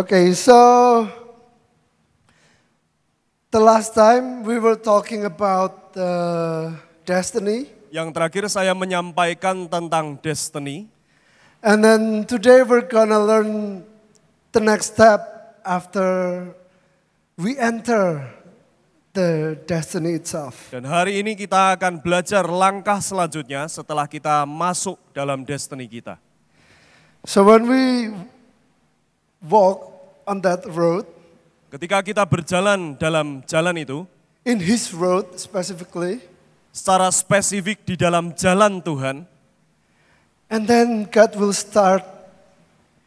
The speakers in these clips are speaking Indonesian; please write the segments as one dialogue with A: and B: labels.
A: Okay, so the last time we were talking about uh, destiny.
B: Yang terakhir saya menyampaikan tentang destiny.
A: And then today we're gonna learn the next step after we enter the destiny itself.
B: Dan hari ini kita akan belajar langkah selanjutnya setelah kita masuk dalam destiny kita. So when we walk on that road, ketika kita berjalan dalam jalan itu, in his road specifically, secara spesifik di dalam jalan Tuhan,
A: and then God will start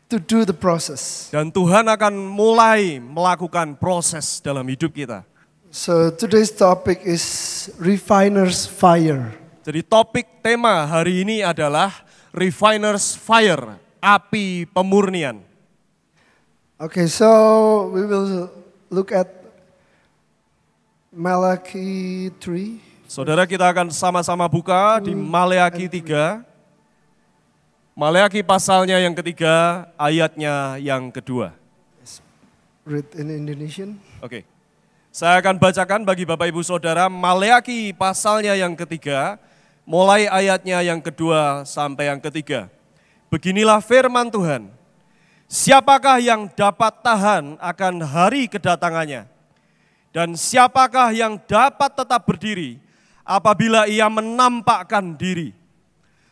A: to do the process.
B: Dan Tuhan akan mulai melakukan proses dalam hidup kita.
A: So today's topic is refiner's fire.
B: Jadi topik tema hari ini adalah refiner's fire, api pemurnian.
A: Okay, so we will look at Malachi
B: 3. Saudara kita akan sama-sama buka di Malachi 3. Malachi pasalnya yang ketiga, ayatnya yang kedua. Read in
A: Indonesian.
B: Oke. Saya akan bacakan bagi Bapak Ibu Saudara Maleaki pasalnya yang ketiga, mulai ayatnya yang kedua sampai yang ketiga. Beginilah firman Tuhan. Siapakah yang dapat tahan akan hari kedatangannya? Dan siapakah yang dapat tetap berdiri apabila ia menampakkan diri?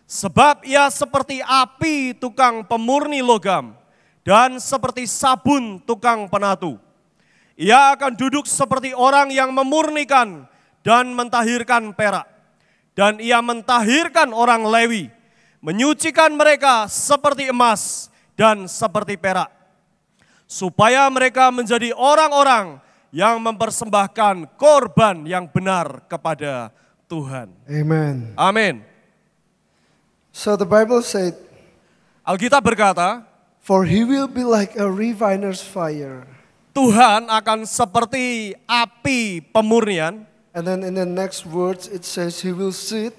B: Sebab ia seperti api tukang pemurni logam dan seperti sabun tukang penatu. Ia akan duduk seperti orang yang memurnikan dan mentahirkan perak. Dan ia mentahirkan orang Lewi, menyucikan mereka seperti emas, dan seperti perak. Supaya mereka menjadi orang-orang yang mempersembahkan korban yang benar kepada Tuhan. Amen. Amin. So the Bible said, Alkitab berkata,
A: For he will be like a refiner's fire.
B: Tuhan akan seperti api pemurnian. And then
A: in the next words it says he will sit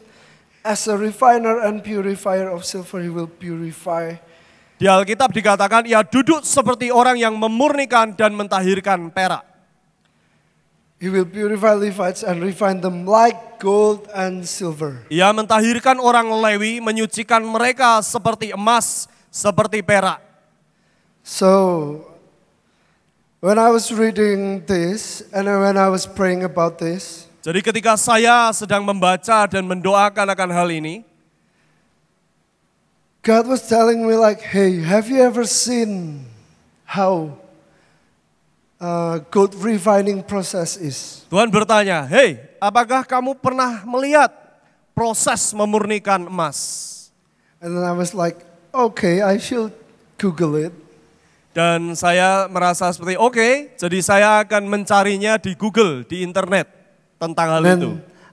A: as a refiner and purifier of
B: silver he will purify di Alkitab dikatakan ia duduk seperti orang yang memurnikan dan mentahirkan perak. He will purify Levites and refine them like gold and
A: silver.
B: Ia mentahirkan orang Lewi, menyucikan mereka seperti emas, seperti perak.
A: So, when I was reading this and when I was praying about this,
B: jadi ketika saya sedang membaca dan mendoakan akan hal ini,
A: God was telling me like, hey, have you ever seen how uh, gold refining process is?
B: Tuhan bertanya, hey, apakah kamu pernah melihat proses memurnikan emas?
A: And then I was like, okay, I should Google it.
B: Dan saya merasa seperti, oke, okay, jadi saya akan mencarinya di Google, di internet tentang hal And itu.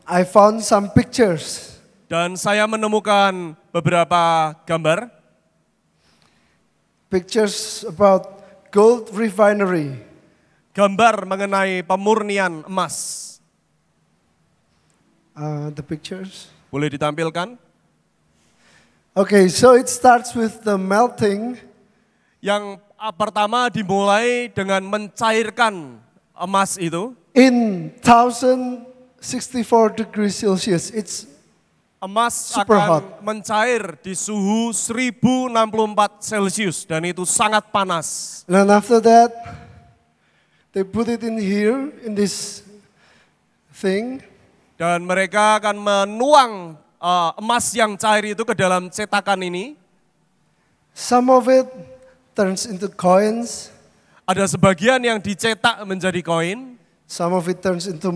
A: I found some pictures
B: dan saya menemukan beberapa gambar. Pictures about gold refinery. Gambar mengenai pemurnian emas.
A: Uh, the pictures.
B: Boleh ditampilkan?
A: Okay, so it starts with the melting.
B: Yang pertama dimulai dengan mencairkan emas itu.
A: In 1064 degrees Celsius, it's
B: emas Super akan hot. mencair di suhu 1064 Celsius dan itu sangat panas.
A: And after that, they put it in here in this thing.
B: Dan mereka akan menuang uh, emas yang cair itu ke dalam cetakan ini.
A: Some of it turns into coins.
B: Ada sebagian yang dicetak menjadi koin. Some
A: of it turns into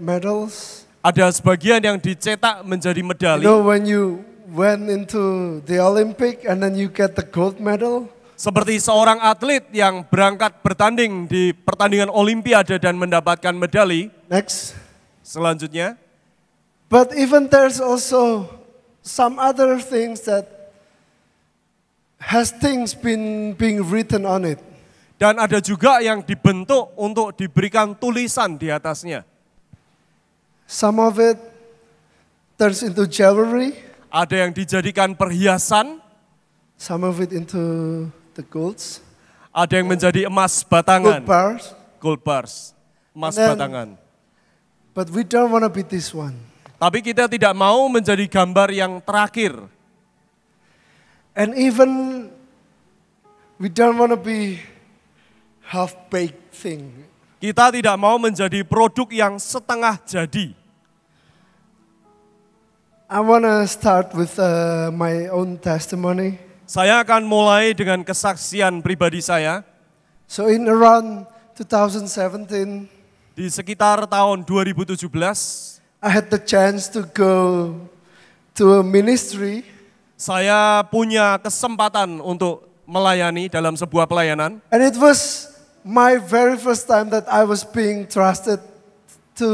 A: medals
B: ada sebagian yang dicetak menjadi medali. You know
A: when you went into the Olympic and then you get the gold medal?
B: Seperti seorang atlet yang berangkat bertanding di pertandingan Olimpiade dan mendapatkan medali. Next. Selanjutnya. But
A: even there's also some other things that
B: has things been being written on it. Dan ada juga yang dibentuk untuk diberikan tulisan di atasnya.
A: Some of it turns into jewelry.
B: Ada yang dijadikan perhiasan.
A: Some of it into the golds.
B: Ada yang menjadi emas batangan. Gold bars. Gold bars. Emas then, batangan.
A: But we don't want to be this one.
B: Tapi kita tidak mau menjadi gambar yang terakhir. And even we don't want to be half baked thing. Kita tidak mau menjadi produk yang setengah jadi.
A: I wanna start with uh, my own testimony.
B: Saya akan mulai dengan kesaksian pribadi saya. So in around 2017, di sekitar tahun 2017, I
A: had the chance to go to a ministry.
B: Saya punya kesempatan untuk melayani dalam sebuah pelayanan.
A: And it was my very first time that I was being trusted to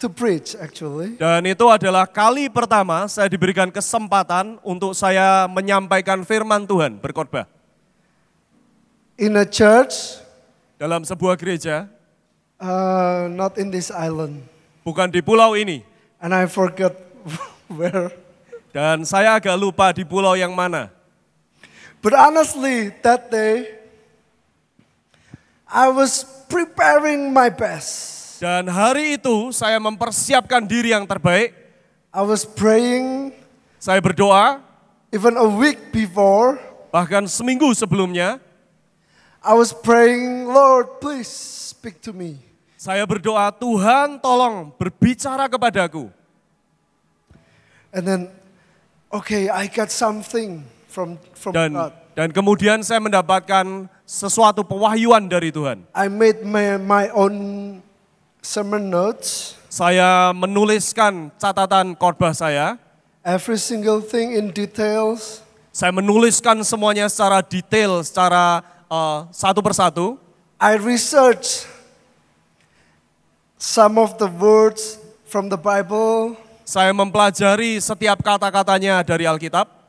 A: to preach
B: actually. Dan itu adalah kali pertama saya diberikan kesempatan untuk saya menyampaikan firman Tuhan berkhotbah.
A: In a church
B: dalam sebuah gereja
A: uh, not in this island.
B: Bukan di pulau ini.
A: And I forget where.
B: Dan saya agak lupa di pulau yang mana.
A: But honestly that day I was preparing my best.
B: Dan hari itu saya mempersiapkan diri yang terbaik. I was praying. Saya berdoa. Even a week before. Bahkan seminggu sebelumnya. I was praying, Lord, please speak to me. Saya berdoa, Tuhan tolong berbicara kepadaku. And then,
A: okay, I got something from, from dan, God.
B: Dan kemudian saya mendapatkan sesuatu pewahyuan dari Tuhan.
A: I made my, my own sermon
B: notes. Saya menuliskan catatan khotbah saya. Every single thing in details. Saya menuliskan semuanya secara detail, secara uh, satu persatu. I research some of
A: the words from the Bible.
B: Saya mempelajari setiap kata-katanya dari Alkitab.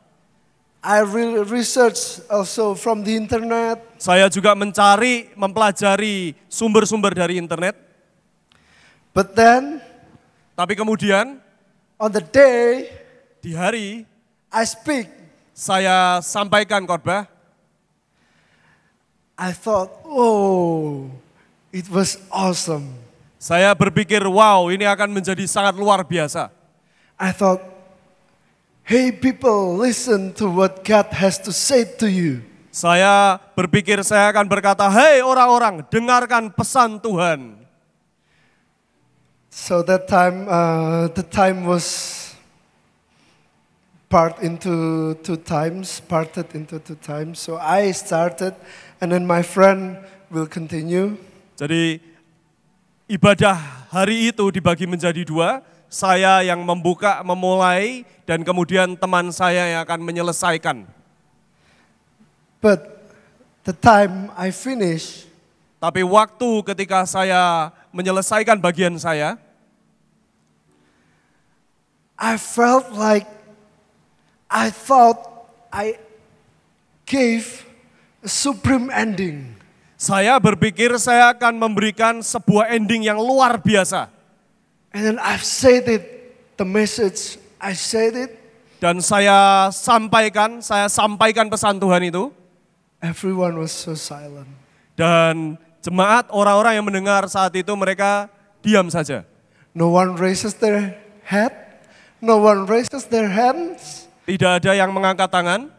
B: I research also from the internet. Saya juga mencari, mempelajari sumber-sumber dari internet. But then, tapi kemudian, on the day, di hari, I speak. Saya sampaikan khotbah.
A: I thought, oh, it was awesome.
B: Saya berpikir, wow, ini akan menjadi sangat luar biasa.
A: I thought, Hey
B: people, listen to what God has to say to you. Saya berpikir saya akan berkata, "Hei orang-orang, dengarkan pesan Tuhan."
A: So that time, uh, the time was part into two times, parted into two times. So I started, and then my
B: friend will continue. Jadi ibadah hari itu dibagi menjadi dua saya yang membuka, memulai, dan kemudian teman saya yang akan menyelesaikan.
A: But the time I finish,
B: tapi waktu ketika saya menyelesaikan bagian saya, I felt like I thought I gave a supreme ending. Saya berpikir saya akan memberikan sebuah ending yang luar biasa. And then I've said it, the message, I said it. Dan saya sampaikan, saya sampaikan pesan Tuhan itu. Everyone was so silent. Dan jemaat orang-orang yang mendengar saat itu mereka diam saja.
A: No one raises their head. No one raises their hands.
B: Tidak ada yang mengangkat tangan.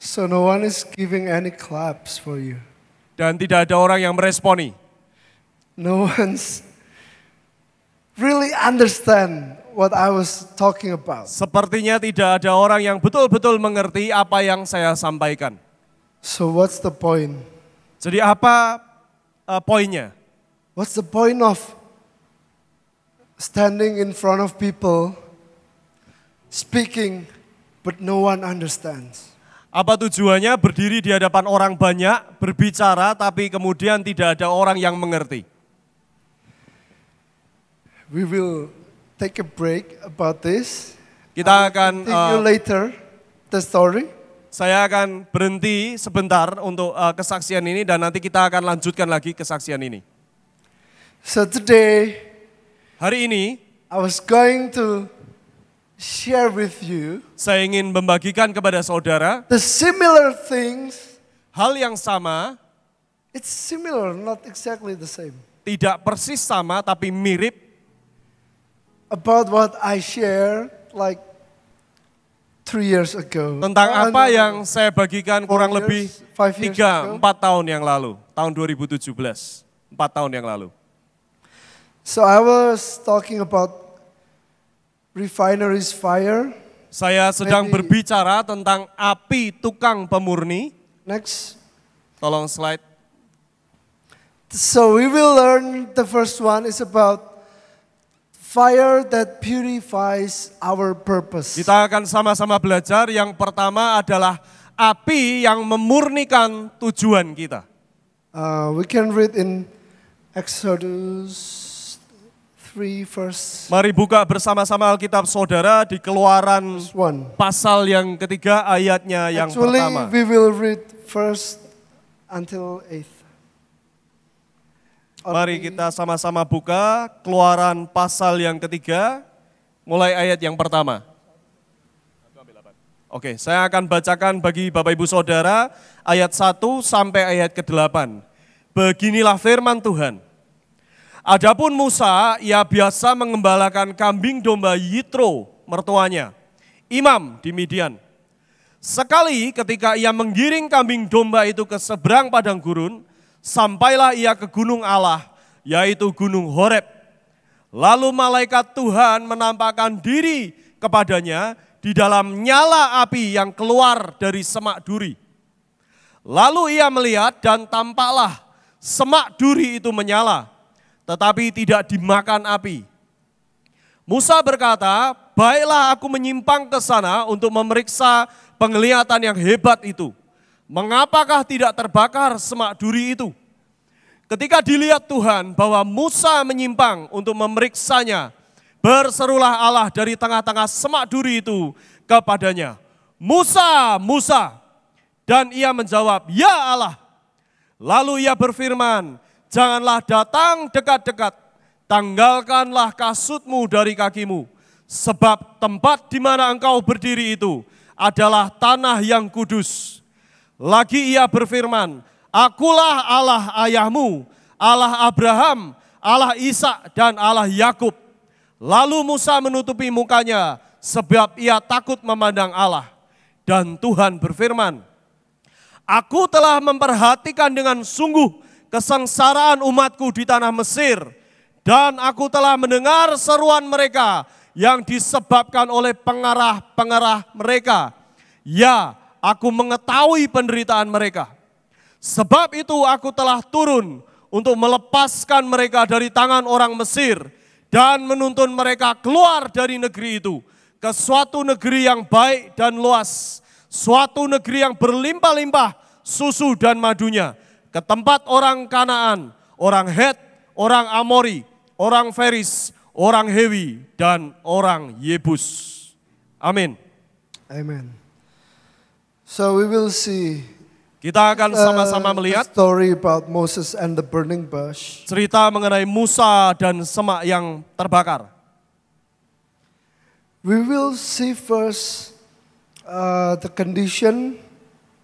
A: So no one is giving any claps for
B: you. Dan tidak ada orang yang meresponi.
A: No one's really understand what I was talking about.
B: Sepertinya tidak ada orang yang betul-betul mengerti apa yang saya sampaikan.
A: So what's the point? Jadi apa uh, poinnya? What's the point of standing in front of people speaking
B: but no one understands? Apa tujuannya berdiri di hadapan orang banyak, berbicara tapi kemudian tidak ada orang yang mengerti? We will take a break about this. Kita akan uh, later the story. Saya akan berhenti sebentar untuk uh, kesaksian ini dan nanti kita akan lanjutkan lagi kesaksian ini.
A: So today,
B: hari ini, I was going to share with you. Saya ingin membagikan kepada saudara the similar things. Hal yang sama.
A: It's similar, not exactly the same.
B: Tidak persis sama, tapi mirip
A: about what I share like
B: three years ago. Tentang apa yang saya bagikan kurang lebih tiga empat tahun yang lalu, tahun 2017, empat tahun yang lalu.
A: So I was talking about refinery's fire.
B: Saya sedang berbicara tentang api tukang pemurni. Next. Tolong slide.
A: So we will learn the first one is about Fire that purifies our
B: purpose. Kita akan sama-sama belajar yang pertama adalah api yang memurnikan tujuan kita. Uh, we can
A: read in Exodus 3 verse.
B: Mari buka bersama-sama Alkitab Saudara di Keluaran pasal yang ketiga ayatnya yang Actually, pertama.
A: Actually we will read first
B: until eighth. Mari kita sama-sama buka keluaran pasal yang ketiga, mulai ayat yang pertama. Oke, saya akan bacakan bagi Bapak Ibu Saudara ayat 1 sampai ayat ke-8. Beginilah firman Tuhan. Adapun Musa, ia biasa mengembalakan kambing domba Yitro, mertuanya, imam di Midian. Sekali ketika ia menggiring kambing domba itu ke seberang padang gurun, Sampailah ia ke gunung Allah, yaitu gunung Horeb. Lalu malaikat Tuhan menampakkan diri kepadanya di dalam nyala api yang keluar dari semak duri. Lalu ia melihat dan tampaklah semak duri itu menyala, tetapi tidak dimakan api. Musa berkata, baiklah aku menyimpang ke sana untuk memeriksa penglihatan yang hebat itu. Mengapakah tidak terbakar semak duri itu? Ketika dilihat Tuhan bahwa Musa menyimpang untuk memeriksanya, berserulah Allah dari tengah-tengah semak duri itu kepadanya. Musa, Musa. Dan ia menjawab, ya Allah. Lalu ia berfirman, janganlah datang dekat-dekat, tanggalkanlah kasutmu dari kakimu. Sebab tempat di mana engkau berdiri itu adalah tanah yang kudus lagi ia berfirman, Akulah Allah ayahmu, Allah Abraham, Allah Isa dan Allah Yakub. Lalu Musa menutupi mukanya sebab ia takut memandang Allah. Dan Tuhan berfirman, Aku telah memperhatikan dengan sungguh kesengsaraan umatku di tanah Mesir dan aku telah mendengar seruan mereka yang disebabkan oleh pengarah-pengarah mereka. Ya, aku mengetahui penderitaan mereka. Sebab itu aku telah turun untuk melepaskan mereka dari tangan orang Mesir dan menuntun mereka keluar dari negeri itu ke suatu negeri yang baik dan luas, suatu negeri yang berlimpah-limpah susu dan madunya, ke tempat orang Kanaan, orang Het, orang Amori, orang Feris, orang Hewi, dan orang Yebus. Amin. Amin. So we will see kita akan uh, sama-sama melihat
A: uh, story about Moses and the burning bush.
B: Cerita mengenai Musa dan semak yang terbakar. We will see first uh, the condition.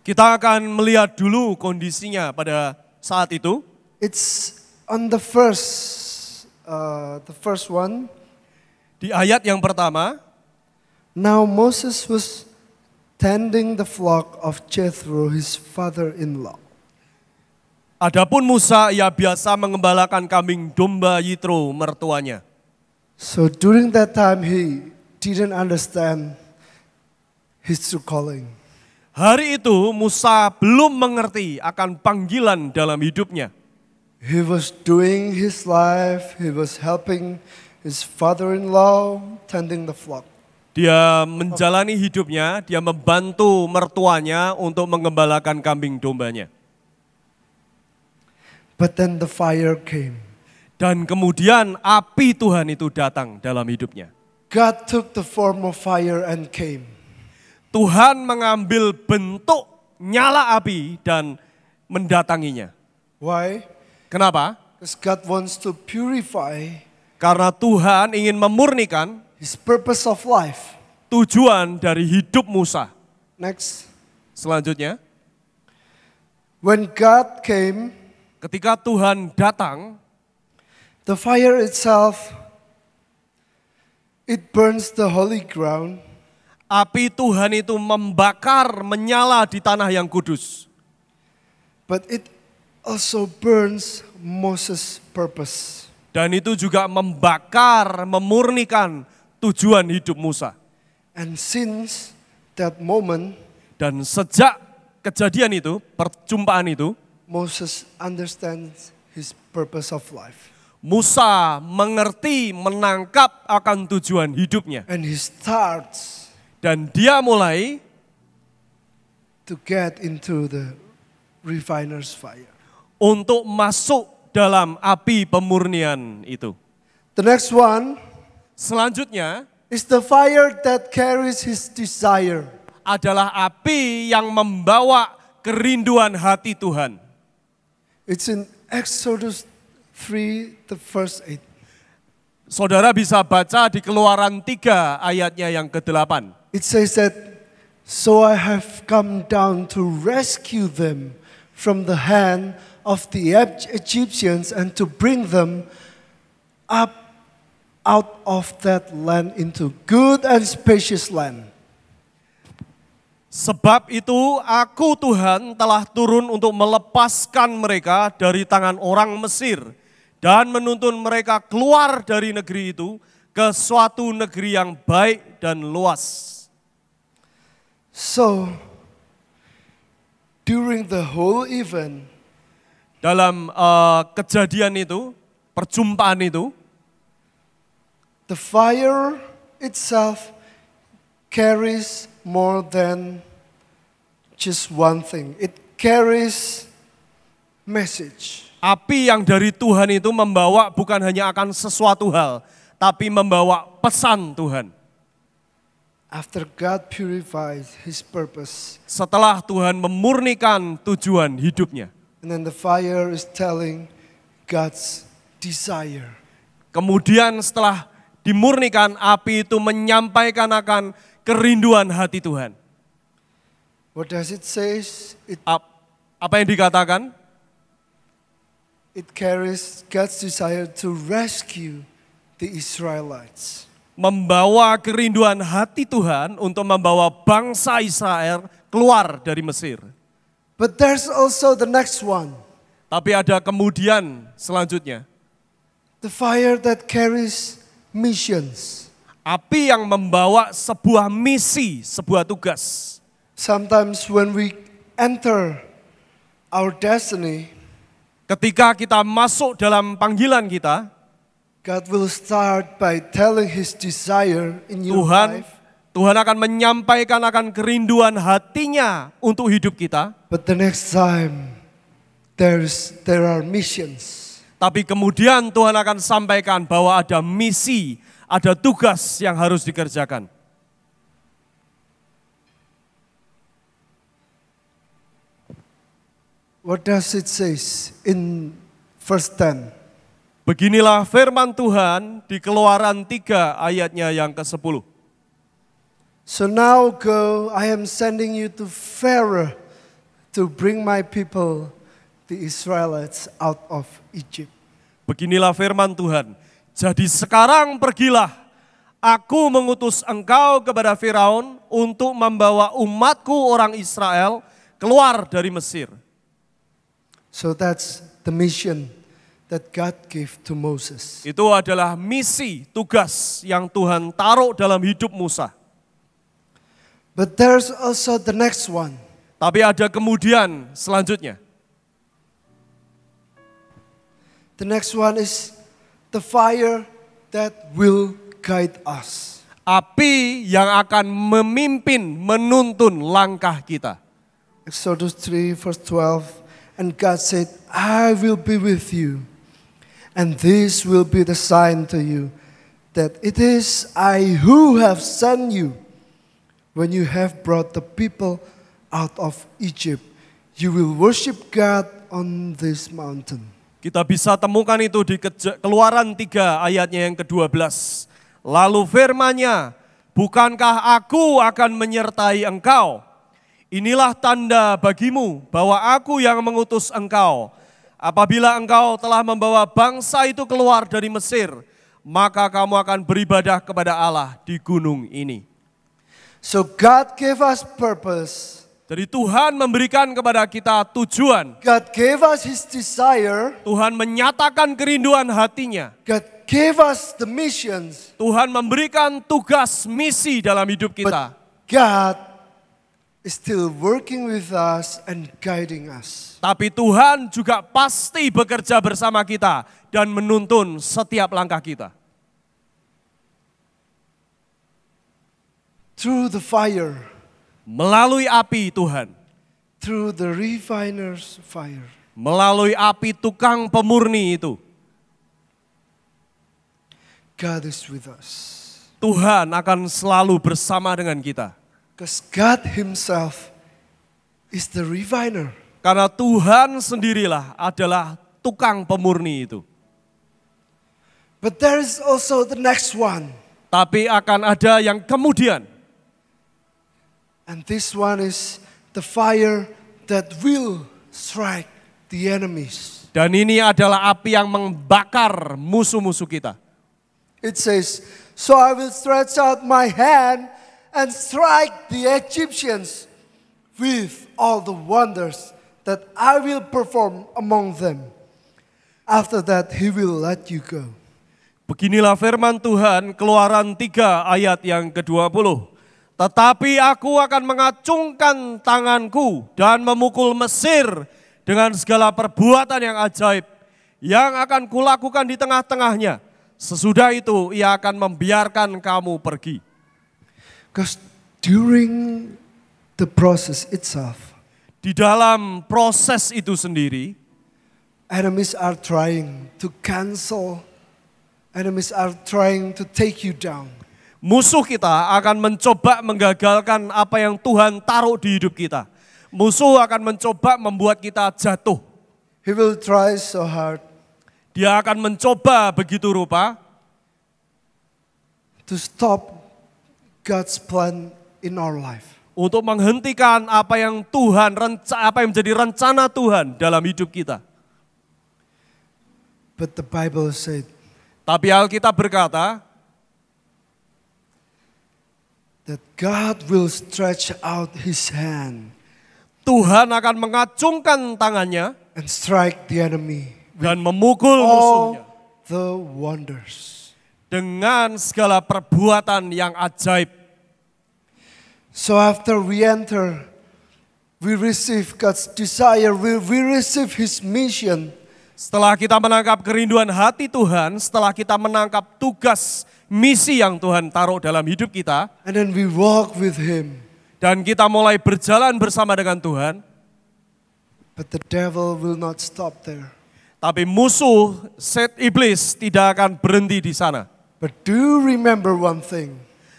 B: Kita akan melihat dulu kondisinya pada saat itu. It's on the first uh, the first one. Di ayat yang pertama. Now Moses was
A: tending the flock of Jethro, his father-in-law.
B: Adapun Musa ia biasa mengembalakan kambing domba Yitro mertuanya.
A: So during that time he didn't understand
B: his true calling. Hari itu Musa belum mengerti akan panggilan dalam hidupnya. He was doing his life, he was helping
A: his father-in-law, tending the flock.
B: Dia menjalani hidupnya, dia membantu mertuanya untuk mengembalakan kambing dombanya. But then the fire came. Dan kemudian api Tuhan itu datang dalam hidupnya. God took the form of fire and came. Tuhan mengambil bentuk nyala api dan mendatanginya. Why? Kenapa? Because God wants to purify. Karena Tuhan ingin memurnikan. His purpose of life. Tujuan dari hidup Musa. Next. Selanjutnya. When God came, ketika Tuhan datang, the fire itself it burns the holy ground. Api Tuhan itu membakar, menyala di tanah yang kudus. But it also burns Moses' purpose. Dan itu juga membakar, memurnikan tujuan hidup Musa. And since that moment, dan sejak kejadian itu, perjumpaan itu, Moses understands his purpose of life. Musa mengerti, menangkap akan tujuan hidupnya. And he starts dan dia mulai to get into the refiner's fire. Untuk masuk dalam api pemurnian itu. The
A: next one Selanjutnya, is the fire that carries his desire.
B: Adalah api yang membawa kerinduan hati Tuhan. It's in Exodus 3 the first 8. Saudara bisa baca di Keluaran 3 ayatnya yang ke-8. It says that
A: so I have come down to rescue them from the hand of the Egyptians and to bring them up
B: out of that land into good and spacious land. Sebab itu aku Tuhan telah turun untuk melepaskan mereka dari tangan orang Mesir dan menuntun mereka keluar dari negeri itu ke suatu negeri yang baik dan luas. So, during the whole event, dalam uh, kejadian itu, perjumpaan itu, The fire itself carries
A: more than just one thing. It carries
B: message. Api yang dari Tuhan itu membawa bukan hanya akan sesuatu hal, tapi membawa pesan Tuhan. After God purifies his purpose. Setelah Tuhan memurnikan tujuan hidupnya. And
A: then the fire is telling God's desire.
B: Kemudian setelah dimurnikan, api itu menyampaikan akan kerinduan hati Tuhan. What does it say? It, apa yang dikatakan? It carries God's desire to rescue the Israelites. Membawa kerinduan hati Tuhan untuk membawa bangsa Israel keluar dari Mesir.
A: But there's also the next one.
B: Tapi ada kemudian selanjutnya. The fire that carries missions. Api yang membawa sebuah misi, sebuah tugas. Sometimes when we enter our destiny, ketika kita masuk dalam panggilan kita, God will start by telling his desire
A: in your Tuhan, life.
B: Tuhan akan menyampaikan akan kerinduan hatinya untuk hidup kita. But the next time there's there are missions. Tapi kemudian Tuhan akan sampaikan bahwa ada misi, ada tugas yang harus dikerjakan. What does it says in verse 10? Beginilah firman Tuhan di Keluaran 3 ayatnya yang ke-10.
A: So now go, I am sending you to Pharaoh to bring my people the
B: Israelites out of Egypt. Beginilah firman Tuhan. Jadi sekarang pergilah, aku mengutus engkau kepada Firaun untuk membawa umatku orang Israel keluar dari Mesir.
A: So that's the mission that God gave to Moses.
B: Itu adalah misi, tugas yang Tuhan taruh dalam hidup Musa. But there's also the next one. Tapi ada kemudian selanjutnya.
A: The next one is the fire that will
B: guide us. Api yang akan memimpin, menuntun langkah kita.
A: Exodus 3 verse 12 and God said, "I will be with you, and this will be the sign to you that it is I who have sent you. When you have brought the people out of Egypt, you will worship God on
B: this mountain." Kita bisa temukan itu di keluaran 3 ayatnya yang ke-12. Lalu firmanya, bukankah aku akan menyertai engkau? Inilah tanda bagimu bahwa aku yang mengutus engkau. Apabila engkau telah membawa bangsa itu keluar dari Mesir, maka kamu akan beribadah kepada Allah di gunung ini. So God gave us purpose jadi Tuhan memberikan kepada kita tujuan. God gave us his desire. Tuhan menyatakan kerinduan hatinya. God gave us the missions. Tuhan memberikan tugas misi dalam hidup kita.
A: But God is still working with us and guiding us.
B: Tapi Tuhan juga pasti bekerja bersama kita dan menuntun setiap langkah kita.
A: Through the fire
B: melalui api Tuhan.
A: Through the refiner's fire.
B: Melalui api tukang pemurni itu. God is with us. Tuhan akan selalu bersama dengan kita. Because God himself is the refiner. Karena Tuhan sendirilah adalah tukang pemurni itu. But there is also
A: the next one.
B: Tapi akan ada yang kemudian.
A: And this one is the fire that will strike the
B: enemies. Dan ini adalah api yang membakar musuh-musuh kita.
A: It says, so I will stretch out my hand and strike the Egyptians with all the wonders that I will perform among them. After that he will let you go.
B: Beginilah firman Tuhan, Keluaran 3 ayat yang ke-20. Tetapi aku akan mengacungkan tanganku dan memukul Mesir dengan segala perbuatan yang ajaib yang akan kulakukan di tengah-tengahnya. Sesudah itu ia akan membiarkan kamu pergi. Because during the process itself, di dalam proses itu sendiri,
A: enemies are trying to cancel, enemies are trying to take you down
B: Musuh kita akan mencoba menggagalkan apa yang Tuhan taruh di hidup kita. Musuh akan mencoba membuat kita jatuh. He will try so hard. Dia akan mencoba begitu rupa
A: to stop God's plan in our life.
B: Untuk menghentikan apa yang Tuhan renca, apa yang menjadi rencana Tuhan dalam hidup kita.
A: But the Bible said,
B: Tapi Alkitab berkata, that God will stretch out his hand. Tuhan akan mengacungkan tangannya and strike the enemy dan memukul all musuhnya. The wonders dengan segala perbuatan yang ajaib.
A: So after
B: we enter, we
A: receive God's desire, we, we receive His
B: mission. Setelah kita menangkap kerinduan hati Tuhan, setelah kita menangkap tugas misi yang Tuhan taruh dalam hidup kita. And then we walk with him. Dan kita mulai berjalan bersama dengan Tuhan.
A: But the devil will not
B: stop there. Tapi musuh set iblis tidak akan berhenti di sana. But do remember one thing.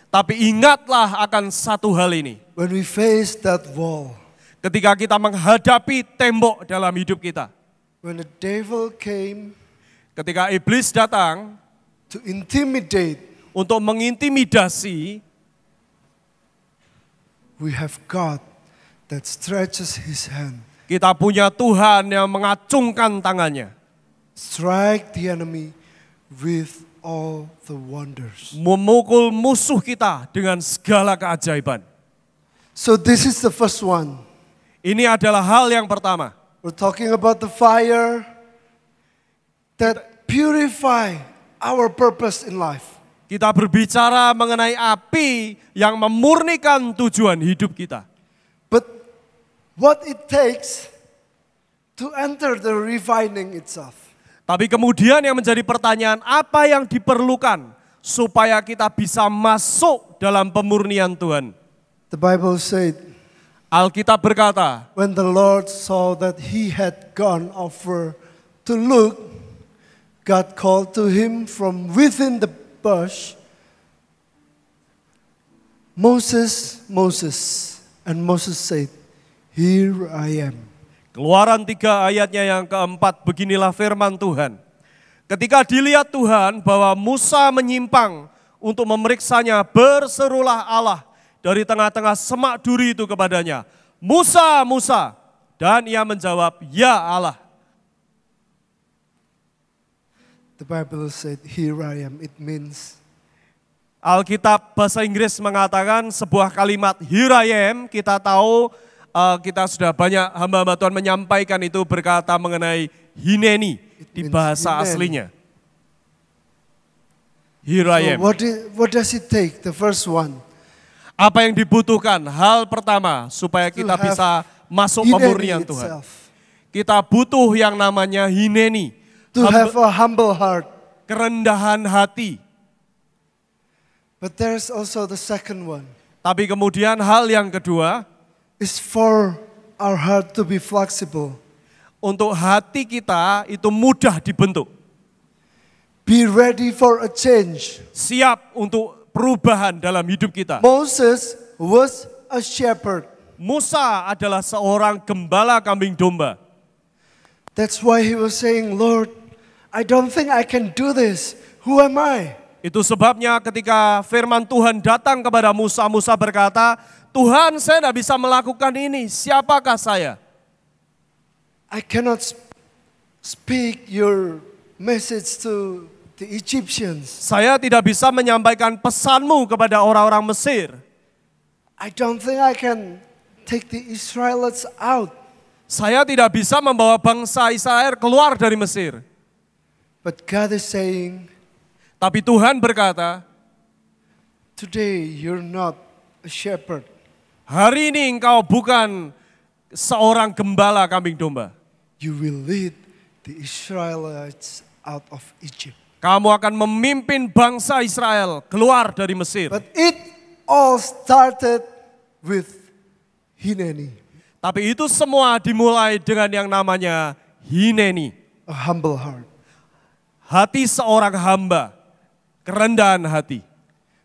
B: Tapi ingatlah akan satu hal ini. When we face that wall. Ketika kita menghadapi tembok dalam hidup kita. When the devil came, ketika iblis datang, to intimidate untuk mengintimidasi we have God that stretches his hand kita punya Tuhan yang mengacungkan tangannya strike the enemy with all the wonders memukul musuh kita dengan segala keajaiban so this is the first one ini adalah hal yang pertama we're talking about the
A: fire
B: that purify our purpose in life. Kita berbicara mengenai api yang memurnikan tujuan hidup kita. But what it takes to enter the refining itself. Tapi kemudian yang menjadi pertanyaan, apa yang diperlukan supaya kita bisa masuk dalam pemurnian Tuhan? The Bible said, Alkitab berkata,
A: When the Lord saw that he had gone over to look God called to him from within the bush, Moses, Moses. And Moses said, Here I am.
B: Keluaran tiga ayatnya yang keempat, beginilah firman Tuhan. Ketika dilihat Tuhan bahwa Musa menyimpang untuk memeriksanya, berserulah Allah dari tengah-tengah semak duri itu kepadanya. Musa, Musa. Dan ia menjawab, ya Allah. The Bible said, here I am. It means Alkitab bahasa Inggris mengatakan sebuah kalimat here I am, kita tahu uh, kita sudah banyak hamba-hamba Tuhan menyampaikan itu berkata mengenai hineni It di bahasa hineni. aslinya. Here I am.
A: What, is, what does it take? The first one.
B: Apa yang dibutuhkan? Hal pertama supaya kita bisa masuk pemurnian Tuhan. Itself. Kita butuh yang namanya hineni To humble, have a humble heart. Kerendahan hati. But there's also the second one. Tapi kemudian hal yang kedua
A: is for our heart to be flexible. Untuk hati
B: kita itu mudah dibentuk. Be ready for a change. Siap untuk perubahan dalam hidup kita. Moses was a shepherd. Musa adalah seorang gembala kambing domba. That's why he was saying, Lord, I don't think I can do this. Who am I? Itu sebabnya ketika firman Tuhan datang kepada Musa, Musa berkata, Tuhan saya tidak bisa melakukan ini, siapakah saya? I cannot speak your message to the Egyptians. Saya tidak bisa menyampaikan pesanmu kepada orang-orang Mesir. I don't think I can take the Israelites out. Saya tidak bisa membawa bangsa Israel keluar dari Mesir. But God is saying, tapi Tuhan berkata, Today you're not a shepherd. Hari ini engkau bukan seorang gembala kambing domba. You will lead the Israelites out of Egypt. Kamu akan memimpin bangsa Israel keluar dari Mesir. But it all started with Hineni. Tapi itu semua dimulai dengan yang namanya Hineni. A humble heart hati seorang hamba, kerendahan hati.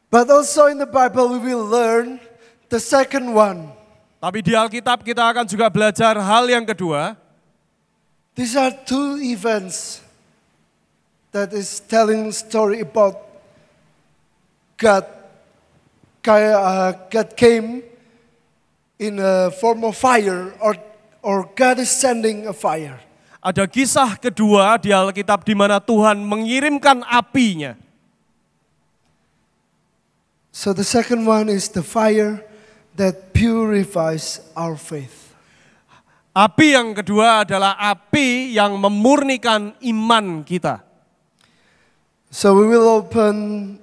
A: But also in the Bible we will learn the second one.
B: Tapi di Alkitab kita akan juga belajar hal yang kedua.
A: These are two events that is telling story about God. Uh, God came in a form of fire or or God is sending a fire.
B: Ada kisah kedua di Alkitab di mana Tuhan mengirimkan apinya.
A: So the second one is the fire that purifies our faith.
B: Api yang kedua adalah api yang memurnikan iman kita.
A: So we will open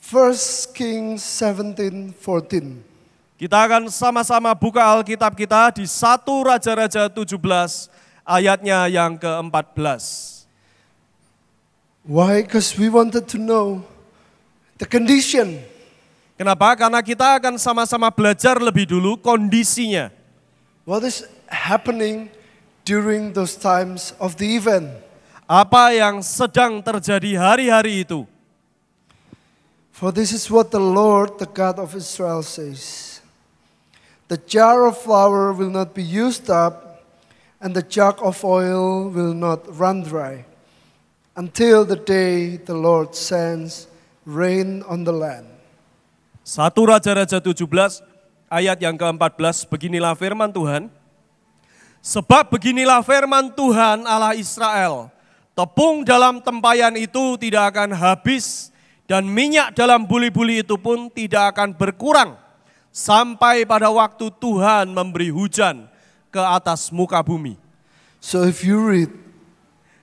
B: First Kings 17:14. Kita akan sama-sama buka Alkitab kita di 1 Raja-Raja 17 ayatnya yang ke-14. Why? Because we wanted to know the condition. Kenapa? Karena kita akan sama-sama belajar lebih dulu kondisinya. What is happening during those times of the event? Apa yang sedang terjadi hari-hari itu?
A: For this is what the Lord, the God of Israel says. The jar of flour will not be used up, and the jug of oil will not run dry until the day the Lord sends rain on the land.
B: 1 Raja-Raja 17 ayat yang ke-14 beginilah firman Tuhan. Sebab beginilah firman Tuhan Allah Israel. Tepung dalam tempayan itu tidak akan habis dan minyak dalam buli-buli itu pun tidak akan berkurang sampai pada waktu Tuhan memberi hujan ke atas muka bumi. So if you read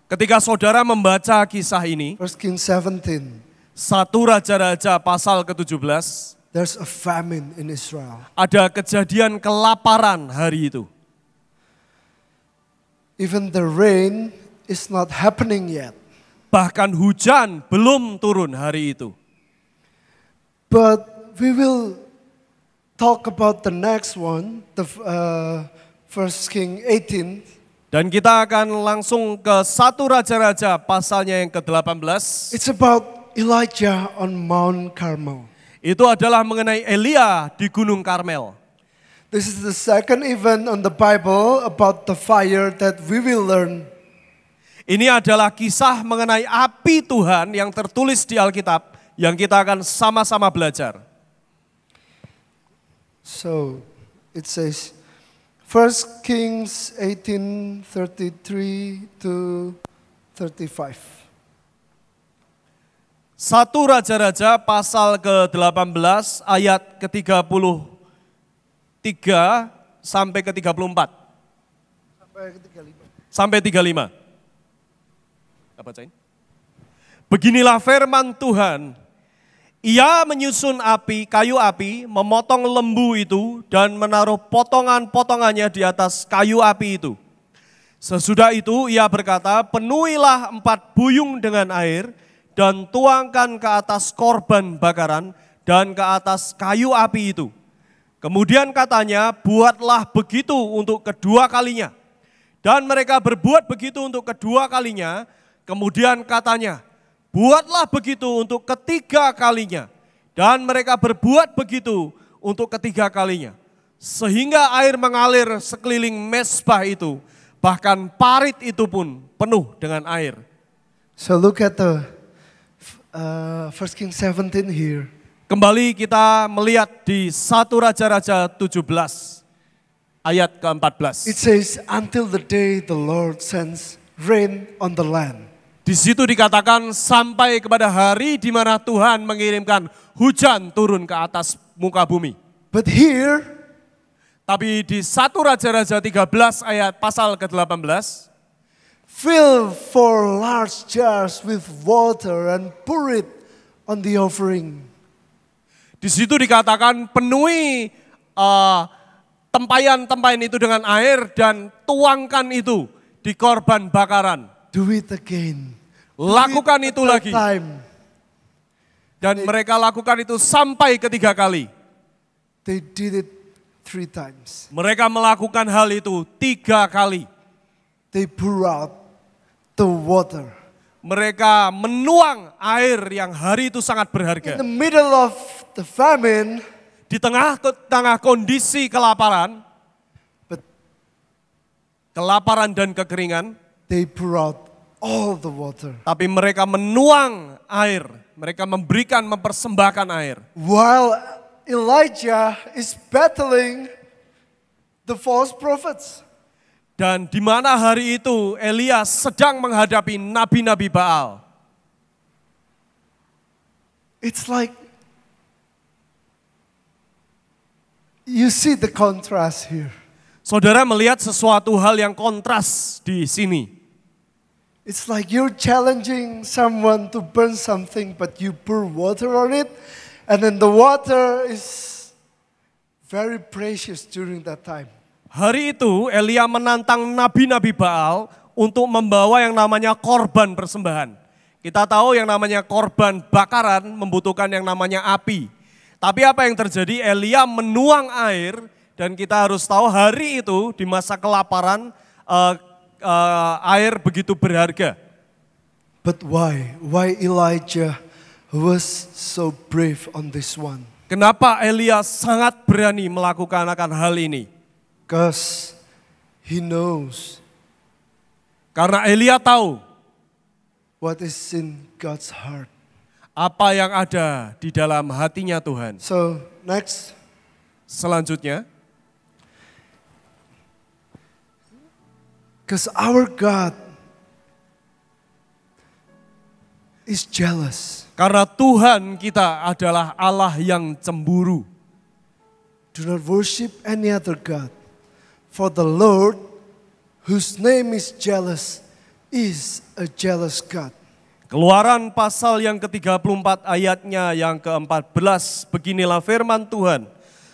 B: Ketika saudara membaca kisah ini, 1 King 17, satu Raja-Raja pasal ke-17, there's
A: a famine in Israel.
B: Ada kejadian kelaparan hari itu.
A: Even the rain is not happening yet.
B: Bahkan hujan belum turun hari itu.
A: But we will talk about the next one, the uh, First King
B: 18. Dan kita akan langsung ke satu raja-raja pasalnya yang ke-18. It's about Elijah on Mount Carmel. Itu adalah mengenai Elia di Gunung Karmel.
A: This is the second event on the Bible about the fire that we will learn.
B: Ini adalah kisah mengenai api Tuhan yang tertulis di Alkitab yang kita akan sama-sama belajar.
A: So it says, 1 Kings 18:33 to 35.
B: Satu Raja-Raja pasal ke-18 ayat ke-33 sampai ke-34. Sampai ke-35. Sampai 35. Apa bacain? Beginilah firman Tuhan, ia menyusun api, kayu api, memotong lembu itu dan menaruh potongan-potongannya di atas kayu api itu. Sesudah itu ia berkata, penuhilah empat buyung dengan air dan tuangkan ke atas korban bakaran dan ke atas kayu api itu. Kemudian katanya, buatlah begitu untuk kedua kalinya. Dan mereka berbuat begitu untuk kedua kalinya. Kemudian katanya, Buatlah begitu untuk ketiga kalinya. Dan mereka berbuat begitu untuk ketiga kalinya. Sehingga air mengalir sekeliling mesbah itu. Bahkan parit itu pun penuh dengan air. So look at
A: the uh, King 17 here.
B: Kembali kita melihat di satu Raja-Raja 17 ayat ke-14. It says
A: until the day the Lord sends rain on the land. Di
B: situ dikatakan sampai kepada hari di mana Tuhan mengirimkan hujan turun ke atas muka bumi. But here, tapi di 1 Raja-Raja 13 ayat pasal ke-18,
A: Fill four large jars with
B: water and pour it on the offering. Di situ dikatakan penuhi uh, tempayan-tempayan itu dengan air dan tuangkan itu di korban bakaran. Do it again. Do lakukan it itu lagi. Time. Dan they, mereka lakukan itu sampai ketiga kali. They did it three times. Mereka melakukan hal itu tiga kali. They pour out the water mereka menuang air yang hari itu sangat berharga. In the middle of the famine, di tengah tengah kondisi kelaparan, but, kelaparan dan kekeringan, They brought
A: all the water.
B: Tapi mereka menuang air. Mereka memberikan, mempersembahkan air. While
A: Elijah is battling the false prophets.
B: Dan di mana hari itu Elia sedang menghadapi nabi-nabi Baal. It's like
A: you see the contrast here.
B: Saudara melihat sesuatu hal yang kontras di sini.
A: It's like you're challenging someone to burn something, but you pour water on it, and then the water is very precious during that time.
B: Hari itu Elia menantang nabi-nabi Baal untuk membawa yang namanya korban persembahan. Kita tahu yang namanya korban bakaran membutuhkan yang namanya api. Tapi apa yang terjadi? Elia menuang air dan kita harus tahu hari itu di masa kelaparan eh, uh, air begitu berharga. But why?
A: Why Elijah was so brave on this one?
B: Kenapa Elia sangat berani melakukan akan hal ini? Because he knows. Karena Elia tahu what is in God's heart. Apa yang ada di dalam hatinya Tuhan. So, next. Selanjutnya. Because our God is jealous. Karena Tuhan kita adalah Allah yang cemburu. Do not worship any other God. For the Lord
A: whose name is jealous is a jealous God.
B: Keluaran pasal yang ke-34 ayatnya yang ke-14 beginilah firman Tuhan.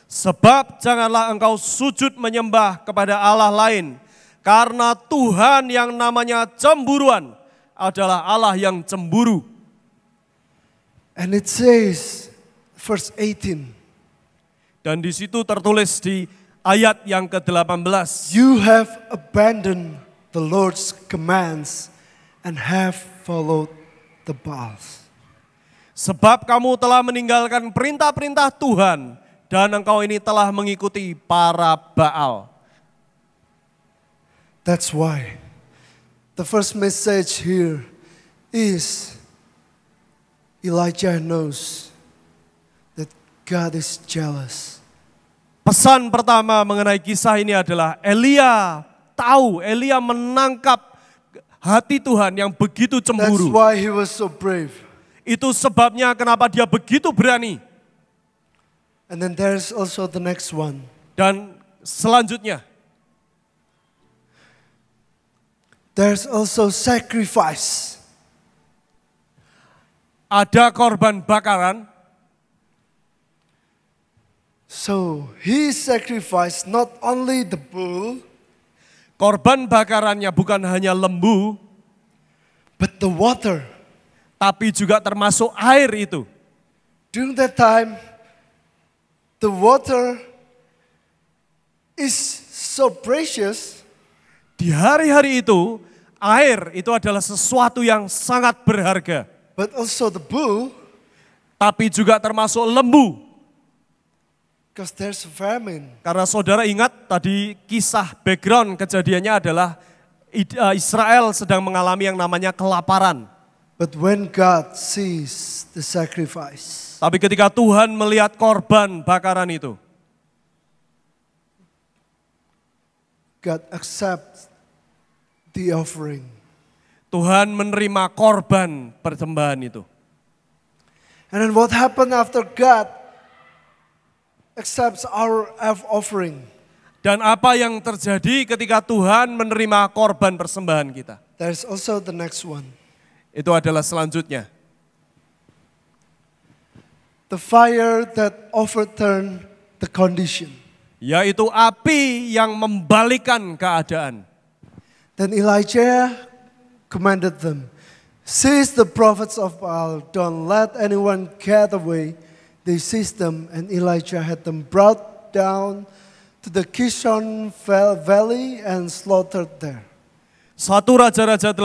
B: Sebab janganlah engkau sujud menyembah kepada Allah lain karena Tuhan yang namanya cemburuan adalah Allah yang cemburu. And it says, verse 18. Dan di situ tertulis di ayat yang ke-18. You have abandoned the Lord's commands and have followed the Baals. Sebab kamu telah meninggalkan perintah-perintah Tuhan dan engkau ini telah mengikuti para Baal.
A: That's why the first message here is Elijah knows that God is
B: jealous. Pesan pertama mengenai kisah ini adalah Elia tahu, Elia menangkap hati Tuhan yang begitu cemburu. That's why he was so brave. Itu sebabnya kenapa dia begitu berani. And
A: then there's also the next one. Dan selanjutnya There's also sacrifice. Ada
B: korban bakaran. So he sacrificed not only the bull, korban bakarannya bukan hanya lembu, but the water, tapi juga termasuk air itu. During that time, the water is so precious di hari-hari itu, air itu adalah sesuatu yang sangat berharga. But also the bull, tapi juga termasuk lembu.
A: Because there's famine.
B: Karena saudara ingat tadi kisah background kejadiannya adalah eh, Israel sedang mengalami yang namanya kelaparan. But when God sees the sacrifice. Tapi ketika Tuhan melihat korban bakaran itu. God accepts the offering. Tuhan menerima korban persembahan itu. And then what happened after God accepts our offering? Dan apa yang terjadi ketika Tuhan menerima korban persembahan kita? There's also the next one. Itu adalah selanjutnya.
A: The fire that overturned the condition.
B: Yaitu api yang membalikan keadaan.
A: Then Elijah commanded them, Seize the prophets of Baal, don't let anyone get away. They seized them, and Elijah had them brought down to the Kishon Valley and slaughtered
B: there. 1 Raja-Raja 18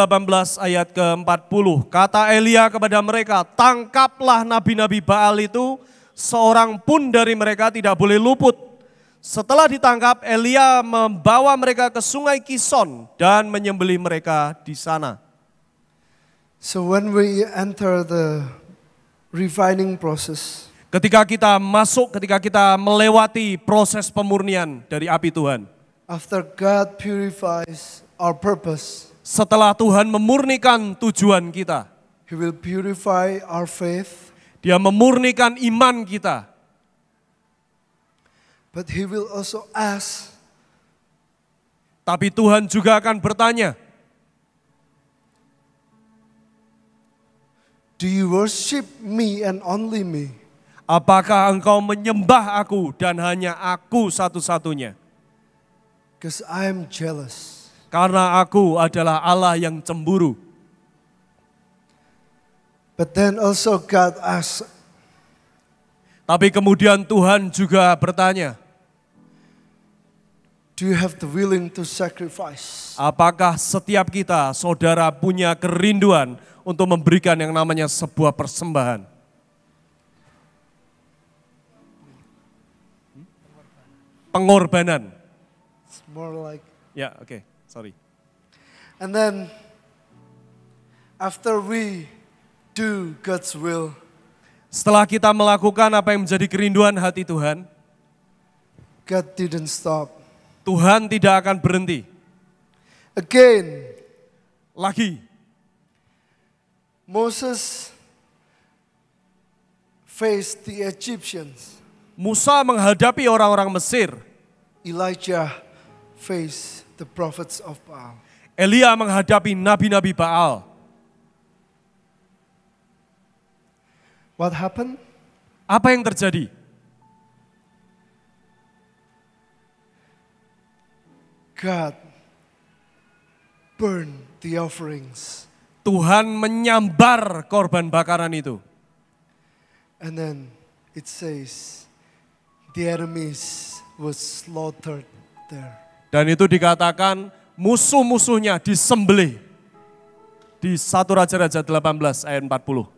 B: ayat ke-40, kata Elia kepada mereka, tangkaplah nabi-nabi Baal itu, seorang pun dari mereka tidak boleh luput setelah ditangkap, Elia membawa mereka ke sungai Kison dan menyembelih mereka di sana. So when we
A: enter the refining process,
B: ketika kita masuk, ketika kita melewati proses pemurnian dari api Tuhan, after God purifies our purpose, setelah Tuhan memurnikan tujuan kita, He will purify our faith. Dia memurnikan iman kita. But he will also ask. Tapi Tuhan juga akan bertanya. Do you worship me and only me? Apakah engkau menyembah aku dan hanya aku satu-satunya?
A: Because I am jealous.
B: Karena aku adalah Allah yang cemburu. But then also God asks. Tapi kemudian Tuhan juga bertanya.
A: Do you have the willing to sacrifice?
B: Apakah setiap kita, saudara, punya kerinduan untuk memberikan yang namanya sebuah persembahan? Pengorbanan.
A: It's more like.
B: Ya, yeah, oke, okay, sorry. And then after we do God's will. Setelah kita melakukan apa yang menjadi kerinduan hati Tuhan, God didn't stop. Tuhan tidak akan berhenti.
A: Again. Lagi. Moses faced the Egyptians. Musa
B: menghadapi orang-orang Mesir. Elijah faced the prophets of Baal. Elia menghadapi nabi-nabi Baal. What happened? Apa yang terjadi? God
A: burn the offerings.
B: Tuhan menyambar korban bakaran itu. And then it says
A: the enemies was slaughtered there.
B: Dan itu dikatakan musuh-musuhnya disembelih di 1 Raja-Raja 18 ayat 40.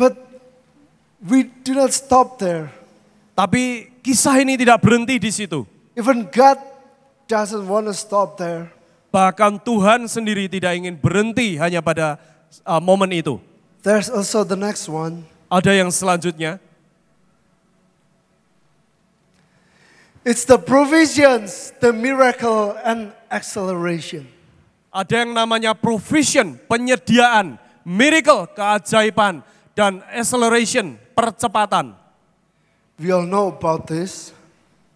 B: But we do not stop there. Tapi Kisah ini tidak berhenti di situ. Even God doesn't want to stop there. Bahkan Tuhan sendiri tidak ingin berhenti hanya pada uh, momen itu.
A: There's also the next one.
B: Ada yang selanjutnya. It's the
A: provisions, the miracle and acceleration.
B: Ada yang namanya provision, penyediaan, miracle, keajaiban, dan acceleration, percepatan. We all know about this.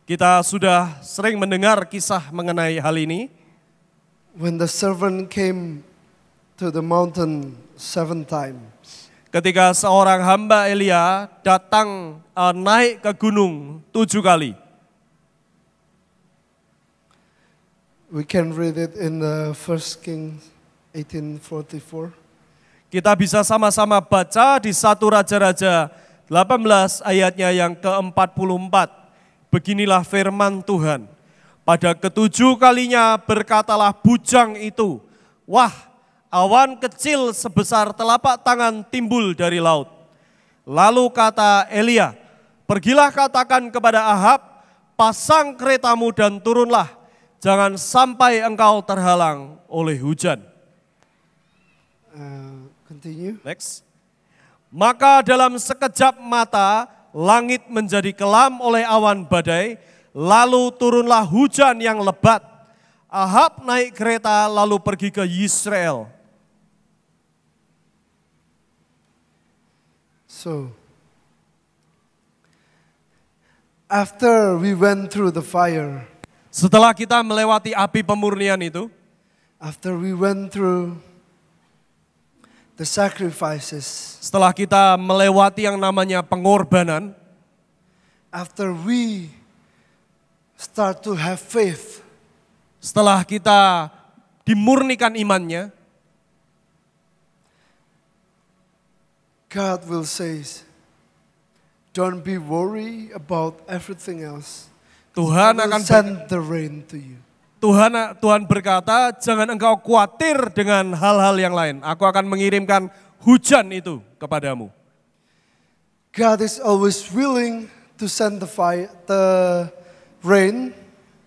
B: Kita sudah sering mendengar kisah mengenai hal ini.
A: When the servant came to the mountain seven times.
B: Ketika seorang hamba Elia datang uh, naik ke gunung tujuh kali.
A: We can read it in the First Kings
B: 1844. Kita bisa sama-sama baca di satu raja-raja 18 ayatnya yang ke-44. Beginilah firman Tuhan. Pada ketujuh kalinya berkatalah bujang itu, Wah, awan kecil sebesar telapak tangan timbul dari laut. Lalu kata Elia, Pergilah katakan kepada Ahab, pasang keretamu dan turunlah. Jangan sampai engkau terhalang oleh hujan. Uh, continue. Next. Maka dalam sekejap mata langit menjadi kelam oleh awan badai, lalu turunlah hujan yang lebat. Ahab naik kereta lalu pergi ke Israel. So,
A: after we went through the
B: fire, setelah kita melewati api pemurnian itu, after we went through the sacrifices. Setelah kita melewati yang namanya pengorbanan, after we start to have faith. Setelah kita dimurnikan imannya, God will say,
A: don't be worry about everything else. Tuhan akan send the rain to you.
B: Tuhan Tuhan berkata, jangan engkau khawatir dengan hal-hal yang lain. Aku akan mengirimkan hujan itu kepadamu.
A: God is always willing to send the fire, the rain.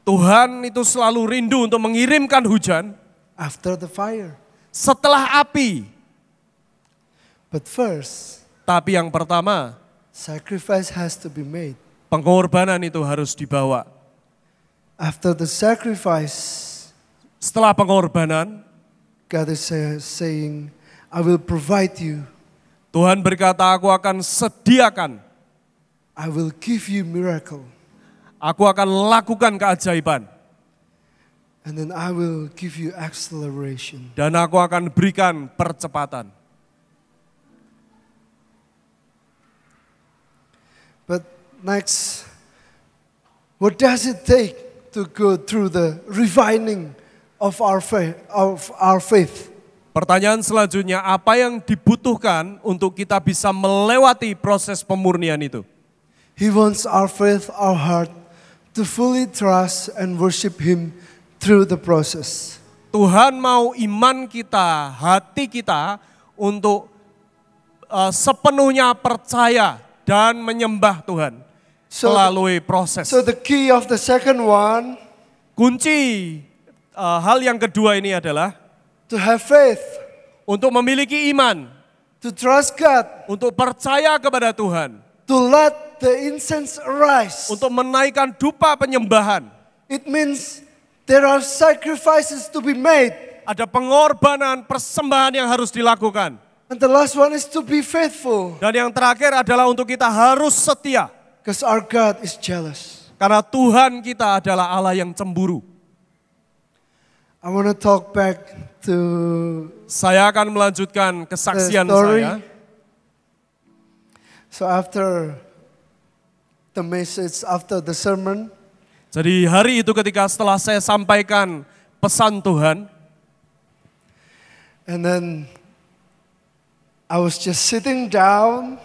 B: Tuhan itu selalu rindu untuk mengirimkan hujan after the fire. Setelah api. But first, tapi yang pertama, sacrifice has to be made. Pengorbanan itu harus dibawa.
A: After the sacrifice, setelah pengorbanan, God
B: is uh, saying, I will provide you. Tuhan berkata, aku akan sediakan. I will give you miracle. Aku akan lakukan keajaiban. And then I will give you acceleration. Dan aku akan berikan percepatan.
A: But next, what does it take to go through the refining of our faith, of our faith.
B: Pertanyaan selanjutnya, apa yang dibutuhkan untuk kita bisa melewati proses pemurnian itu?
A: He wants our faith, our heart to fully trust and worship him through the process.
B: Tuhan mau iman kita, hati kita untuk uh, sepenuhnya percaya dan menyembah Tuhan so melalui proses. So the key of the second one, kunci uh, hal yang kedua ini adalah to have faith, untuk memiliki iman, to trust God, untuk percaya kepada Tuhan, to let the incense rise untuk menaikkan dupa penyembahan. It means there are sacrifices to be made. Ada pengorbanan persembahan yang harus dilakukan. And the last one is to be faithful. Dan yang terakhir adalah untuk kita harus setia. Because our God is jealous. Karena Tuhan kita adalah Allah yang cemburu. I want to talk back to saya akan melanjutkan kesaksian saya.
A: So after the message after the sermon.
B: Jadi hari itu ketika setelah saya sampaikan pesan Tuhan. And then I was just sitting down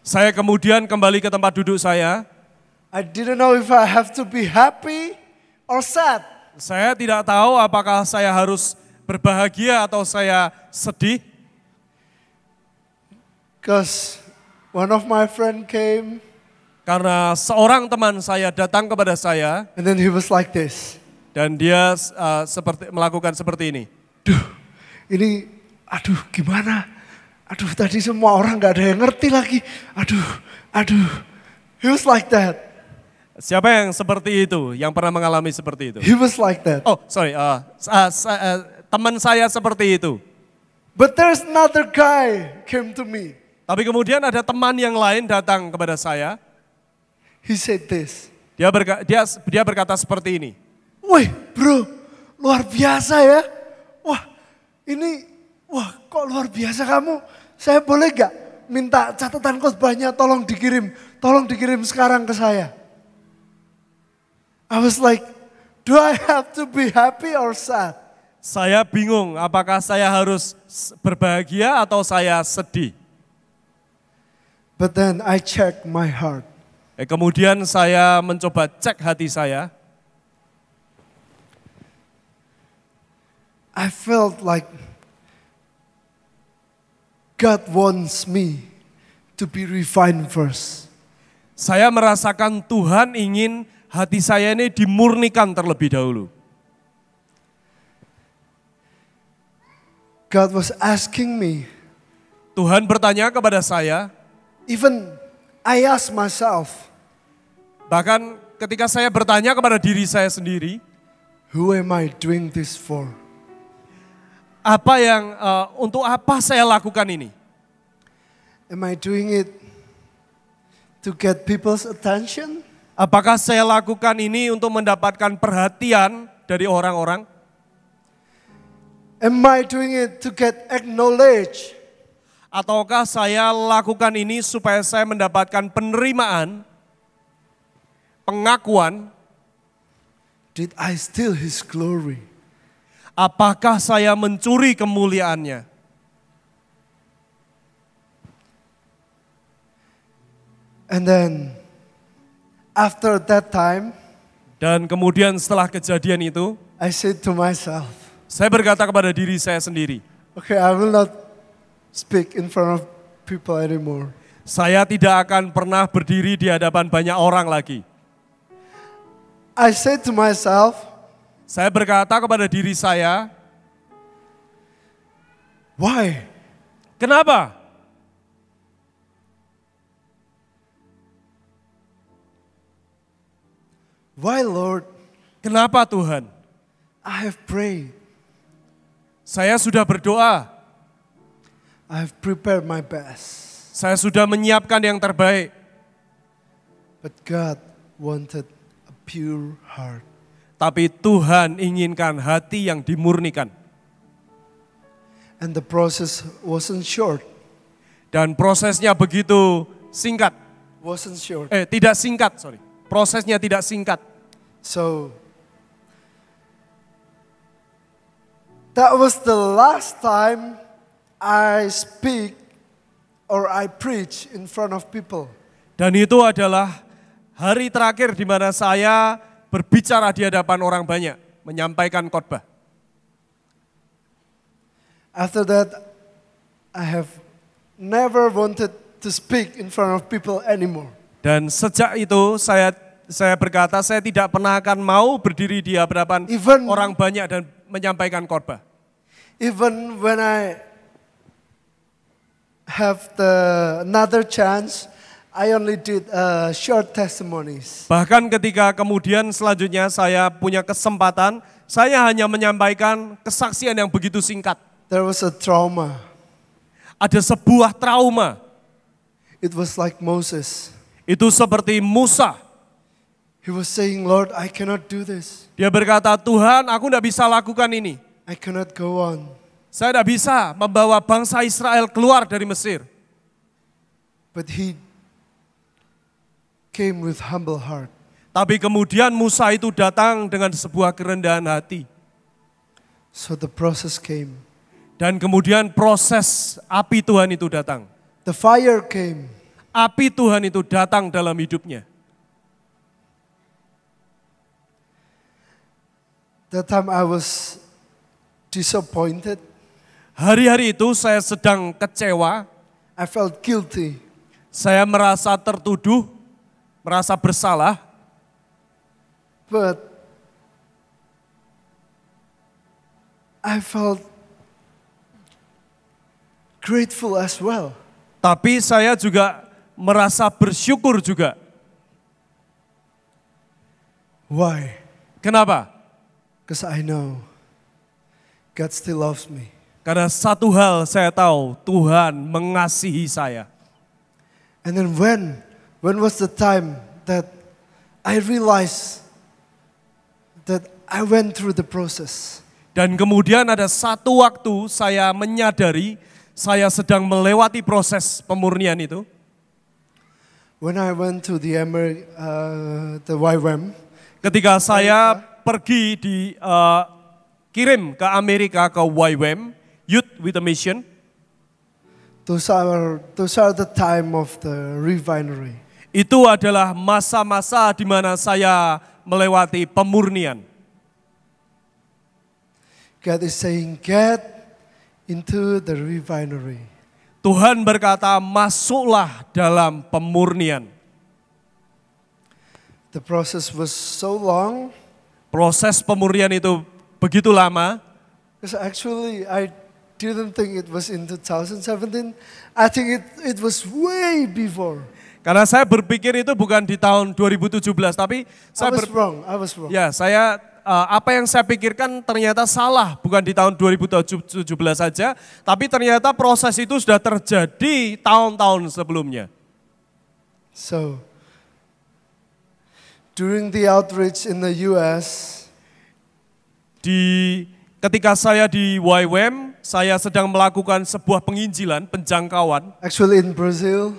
B: saya kemudian kembali ke tempat duduk saya. I didn't know if I have to be happy or sad. Saya tidak tahu apakah saya harus berbahagia atau saya sedih. Because one of my friend came. Karena seorang teman saya datang kepada saya. And then he was like this. Dan dia uh, seperti melakukan seperti ini. Duh,
A: ini aduh gimana? aduh tadi semua orang nggak ada yang ngerti lagi. Aduh, aduh. He was like that.
B: Siapa yang seperti itu, yang pernah mengalami seperti itu? He was like that. Oh, sorry. Uh, uh, uh, teman saya seperti itu. But there's another guy came to me. Tapi kemudian ada teman yang lain datang kepada saya. He said this. Dia berka, dia dia berkata seperti ini.
A: Wih, bro, luar biasa ya. Wah, ini wah kok luar biasa kamu saya boleh gak minta catatan khotbahnya tolong dikirim, tolong dikirim sekarang ke saya. I was like, do I have to be happy or sad?
B: Saya bingung apakah saya harus berbahagia atau saya sedih.
A: But then I check my heart.
B: Eh, kemudian saya mencoba cek hati saya.
A: I felt
B: like God wants me to be refined first. Saya merasakan Tuhan ingin hati saya ini dimurnikan terlebih dahulu. God was asking me. Tuhan bertanya kepada saya. Even I ask myself. Bahkan ketika saya bertanya kepada diri saya sendiri. Who am I doing this for? Apa yang uh, untuk apa saya lakukan ini? Am I doing it to get people's attention? Apakah saya lakukan ini untuk mendapatkan perhatian dari orang-orang? Am I doing it to get acknowledged? Ataukah saya lakukan ini supaya saya mendapatkan penerimaan, pengakuan? Did I steal his glory? apakah saya mencuri kemuliaannya? And then after that time, dan kemudian setelah kejadian itu,
A: I said to myself,
B: saya berkata kepada diri saya sendiri,
A: okay, I will not speak in front of people anymore.
B: Saya tidak akan pernah berdiri di hadapan banyak orang lagi.
A: I said to myself,
B: saya berkata kepada diri saya, "Why? Kenapa?" Why Lord? Kenapa Tuhan? I have prayed. Saya sudah berdoa. I have prepared my best. Saya sudah menyiapkan yang terbaik. But God wanted a pure heart tapi Tuhan inginkan hati yang dimurnikan. And the process wasn't short. Dan prosesnya begitu singkat. Wasn't short. Eh, tidak singkat, sorry. Prosesnya tidak singkat. So, that was the
A: last time I speak or I preach in front of people.
B: Dan itu adalah hari terakhir di mana saya berbicara di hadapan orang banyak, menyampaikan khotbah.
A: After that, I have never wanted to speak in front of people anymore.
B: Dan sejak itu saya saya berkata saya tidak pernah akan mau berdiri di hadapan even, orang banyak dan menyampaikan khotbah.
A: Even when I have the another chance I only did a uh, short testimonies.
B: Bahkan ketika kemudian selanjutnya saya punya kesempatan, saya hanya menyampaikan kesaksian yang begitu singkat. There was a trauma. Ada sebuah trauma. It
A: was like Moses. Itu seperti Musa. He was saying, Lord, I cannot do this.
B: Dia berkata, Tuhan, aku tidak bisa lakukan ini. I cannot go on. Saya tidak bisa membawa bangsa Israel keluar dari Mesir. But he came with humble heart. Tapi kemudian Musa itu datang dengan sebuah kerendahan hati.
A: So the process came.
B: Dan kemudian proses api Tuhan itu datang. The fire came. Api Tuhan itu datang dalam hidupnya.
A: That time I was disappointed.
B: Hari-hari itu saya sedang kecewa. I felt guilty. Saya merasa tertuduh merasa bersalah.
A: But I felt
B: grateful as well. Tapi saya juga merasa bersyukur juga. Why? Kenapa? Because I know
A: God still loves me.
B: Karena satu hal saya tahu, Tuhan mengasihi saya.
A: And then when When was the time that I realized
B: that I went through the process? Dan kemudian ada satu waktu saya menyadari saya sedang melewati proses pemurnian itu.
A: When I went to the, Amer, uh, the YWAM,
B: ketika saya pergi di uh, kirim ke Amerika ke YWAM, Youth with a Mission.
A: Those are those are the time of the refinery.
B: Itu adalah masa-masa di mana saya melewati pemurnian.
A: God is saying, get
B: into the refinery. Tuhan berkata, masuklah dalam pemurnian. The process was so long. Proses pemurnian itu begitu lama.
A: Because actually I didn't think it was in 2017. I think it, it was way before.
B: Karena saya berpikir itu bukan di tahun 2017, tapi saya I was
A: wrong, I was wrong.
B: Ya, saya uh, apa yang saya pikirkan ternyata salah, bukan di tahun 2017 saja, tapi ternyata proses itu sudah terjadi tahun-tahun sebelumnya.
A: So, during the outreach in the
B: US, di ketika saya di YWAM, saya sedang melakukan sebuah penginjilan, penjangkauan. Actually in Brazil.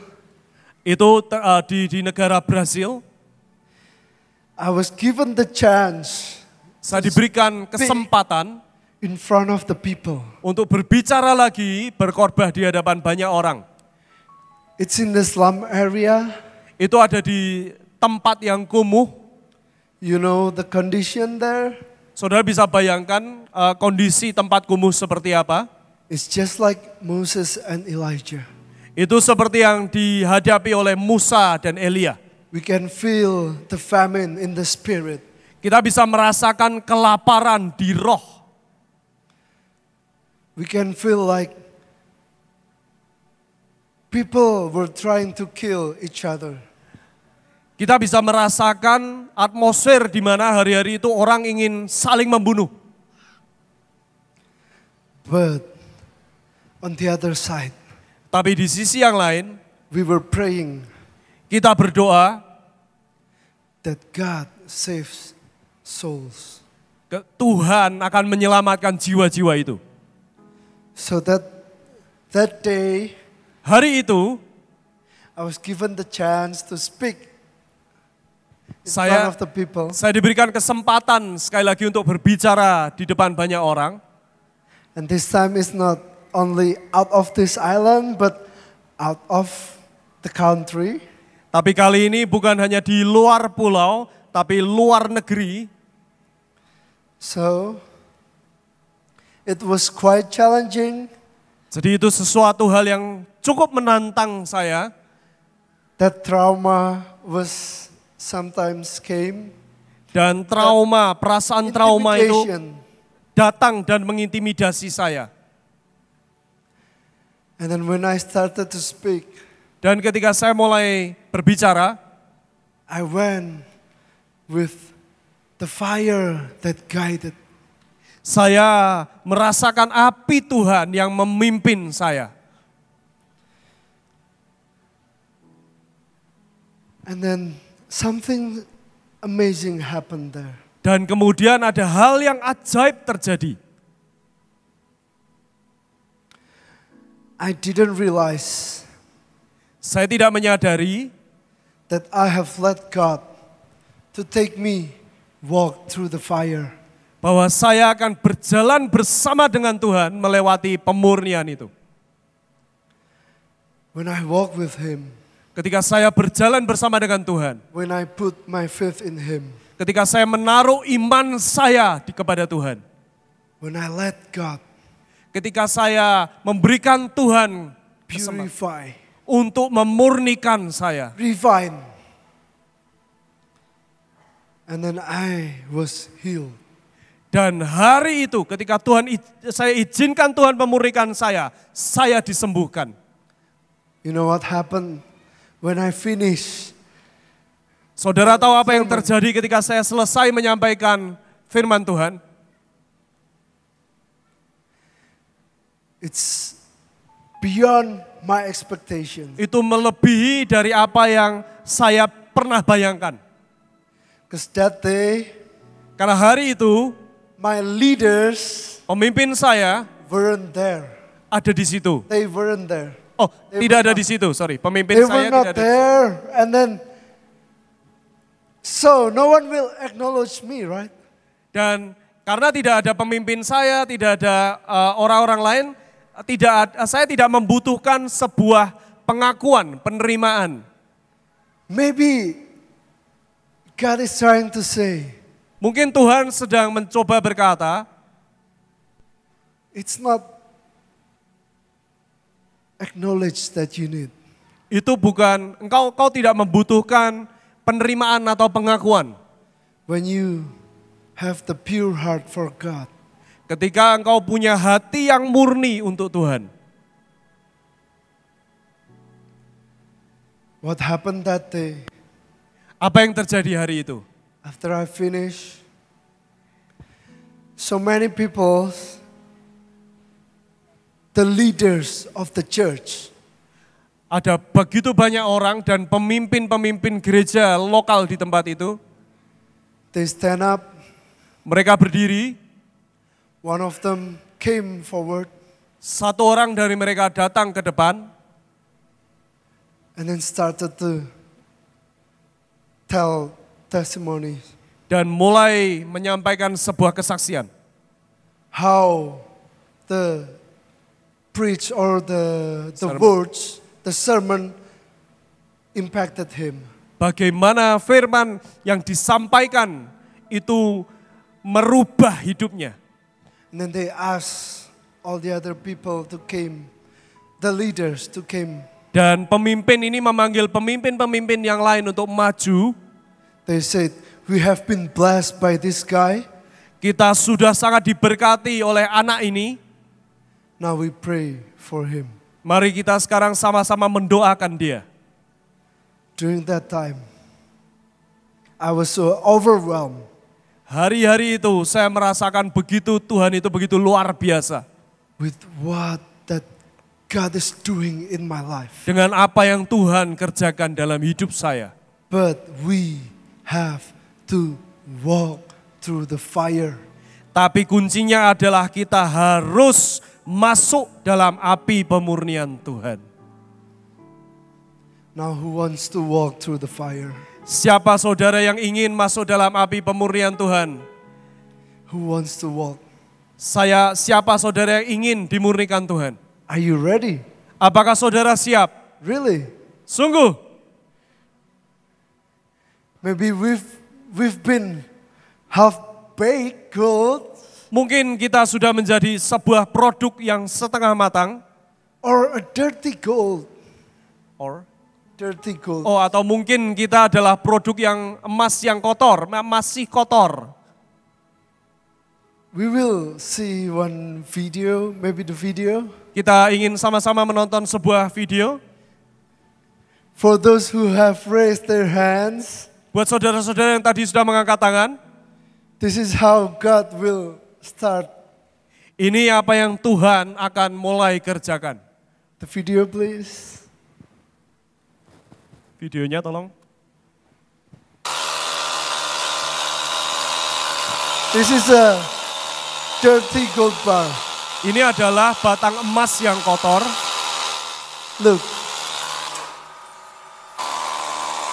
B: Itu uh, di, di negara Brasil. I was given the chance. Saya diberikan kesempatan in front of the people. Untuk berbicara lagi, berkorban di hadapan banyak orang. It's in the slum area. Itu ada di tempat yang kumuh. You know the condition there. Saudara bisa bayangkan uh, kondisi tempat kumuh seperti apa? It's just like Moses and Elijah. Itu seperti yang dihadapi oleh Musa dan Elia. We can feel the famine in the spirit. Kita bisa merasakan kelaparan di roh.
A: We can feel like people were trying to
B: kill each other. Kita bisa merasakan atmosfer di mana hari-hari itu orang ingin saling membunuh. But on the other side, tapi di sisi yang lain, we were praying. Kita berdoa that God saves souls. Tuhan akan menyelamatkan jiwa-jiwa itu.
A: So that that day hari itu I was given the chance to speak saya saya
B: diberikan kesempatan sekali lagi untuk berbicara di depan banyak orang.
A: And this time is not only out of this island, but out of the
B: country. Tapi kali ini bukan hanya di luar pulau, tapi luar negeri. So, it was quite challenging. Jadi itu sesuatu hal yang cukup menantang saya. That trauma was sometimes came. Dan trauma, perasaan trauma itu datang dan mengintimidasi saya. And then when I started to speak, dan ketika saya mulai berbicara, I went with the fire that guided. Saya merasakan api Tuhan yang memimpin saya.
A: And then something amazing happened there.
B: Dan kemudian ada hal yang ajaib terjadi. I didn't realize saya tidak menyadari that I have let God to take me walk through the fire. Bahwa saya akan berjalan bersama dengan Tuhan melewati pemurnian itu. When I walk with him, ketika saya berjalan bersama dengan Tuhan, when I put my faith in him, ketika saya menaruh iman saya di kepada Tuhan, when I let God ketika saya memberikan Tuhan purify untuk memurnikan saya. Refine. And then I was healed. Dan hari itu ketika Tuhan saya izinkan Tuhan memurnikan saya, saya disembuhkan. You know what happened when I finish? Saudara tahu apa yang terjadi ketika saya selesai menyampaikan firman Tuhan? It's beyond my expectation. Itu melebihi dari apa yang saya pernah bayangkan. Because that day, karena hari itu, my leaders, pemimpin saya, weren't there. Ada di situ. They weren't there. Oh, they tidak ada not, di situ. Sorry, pemimpin they saya were not tidak ada. There.
A: And then, so no one will acknowledge me,
B: right? Dan karena tidak ada pemimpin saya, tidak ada uh, orang-orang uh, lain, tidak eh, saya tidak membutuhkan sebuah pengakuan, penerimaan.
A: Maybe God is trying to say.
B: Mungkin Tuhan sedang mencoba berkata, it's not acknowledge that you need. Itu bukan engkau kau tidak membutuhkan penerimaan atau pengakuan. When you have the pure heart for God ketika engkau punya hati yang murni untuk Tuhan. What happened that day? Apa yang terjadi hari itu? After I finish,
A: so many people, the leaders of the church.
B: Ada begitu banyak orang dan pemimpin-pemimpin gereja lokal di tempat itu. They stand up. Mereka berdiri. One of them came forward. Satu orang dari mereka datang ke depan. And then started to tell testimony. Dan mulai menyampaikan sebuah kesaksian. How the
A: preach or the the sermon. words, the sermon
B: impacted him. Bagaimana firman yang disampaikan itu merubah hidupnya. And then they asked all the other
A: people to came, the leaders to came.
B: Dan pemimpin ini memanggil pemimpin-pemimpin yang lain untuk maju. They said, we have been blessed by this guy. Kita sudah sangat diberkati oleh anak ini. Now we pray for him. Mari kita sekarang sama-sama mendoakan dia.
A: During that time, I was so overwhelmed
B: Hari-hari itu saya merasakan begitu Tuhan itu begitu luar biasa.
A: With what that God is doing in my life.
B: Dengan apa yang Tuhan kerjakan dalam hidup saya. But we have to walk through the fire. Tapi kuncinya adalah kita harus masuk dalam api pemurnian Tuhan. Now who
A: wants to walk through the fire?
B: Siapa saudara yang ingin masuk dalam api pemurnian Tuhan? Who wants to walk? Saya siapa saudara yang ingin dimurnikan Tuhan? Are you ready? Apakah saudara siap? Really? Sungguh? Maybe we've we've been half baked gold. Mungkin kita sudah menjadi sebuah produk yang setengah matang. Or a dirty gold. Or Dirty gold. Oh, atau mungkin kita adalah produk yang emas yang kotor, masih kotor. We will see one video, maybe the video. Kita ingin sama-sama menonton sebuah video. For those who have raised their hands. Buat saudara-saudara yang tadi sudah mengangkat tangan. This is how God will start. Ini apa yang Tuhan akan mulai kerjakan. The video please videonya tolong. This is a dirty gold bar. Ini adalah batang emas yang kotor. Look.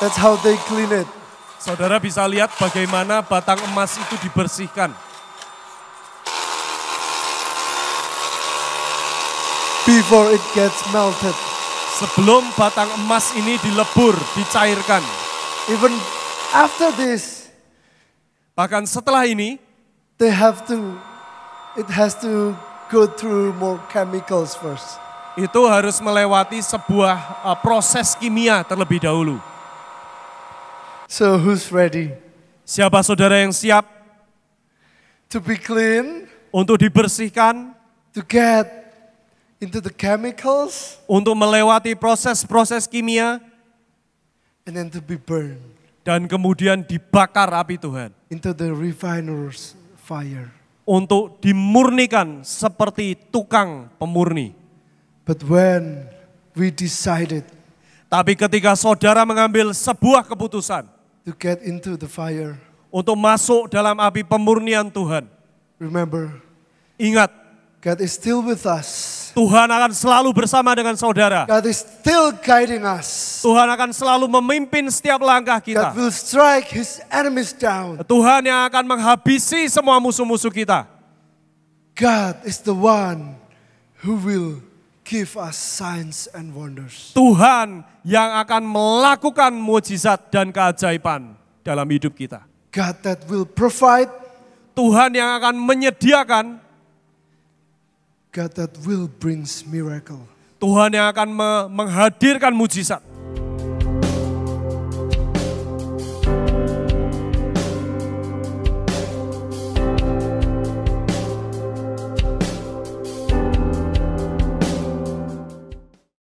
B: That's how they clean it. Saudara bisa lihat bagaimana batang emas itu dibersihkan. Before it gets melted. Sebelum batang emas ini dilebur, dicairkan. Even after this, bahkan setelah ini,
A: they have to, it has to go through more
B: chemicals first. Itu harus melewati sebuah uh, proses kimia terlebih dahulu. So who's ready? Siapa saudara yang siap? To be clean. Untuk dibersihkan. To get into the chemicals, untuk melewati proses-proses kimia, and then to be burned, dan kemudian dibakar api Tuhan, into the refiner's fire, untuk dimurnikan seperti tukang pemurni. But when we decided, tapi ketika saudara mengambil sebuah keputusan, to get into the fire, untuk masuk dalam api pemurnian Tuhan. Remember, ingat, God is still with us. Tuhan akan selalu bersama dengan saudara. God is still guiding us. Tuhan akan selalu memimpin setiap langkah kita. God will strike his enemies down. Tuhan yang akan menghabisi semua musuh-musuh kita.
A: God is the one who will give us signs and wonders.
B: Tuhan yang akan melakukan mujizat dan keajaiban dalam hidup kita. God that will provide. Tuhan yang akan menyediakan God that will brings miracle. Tuhan yang akan menghadirkan mujizat.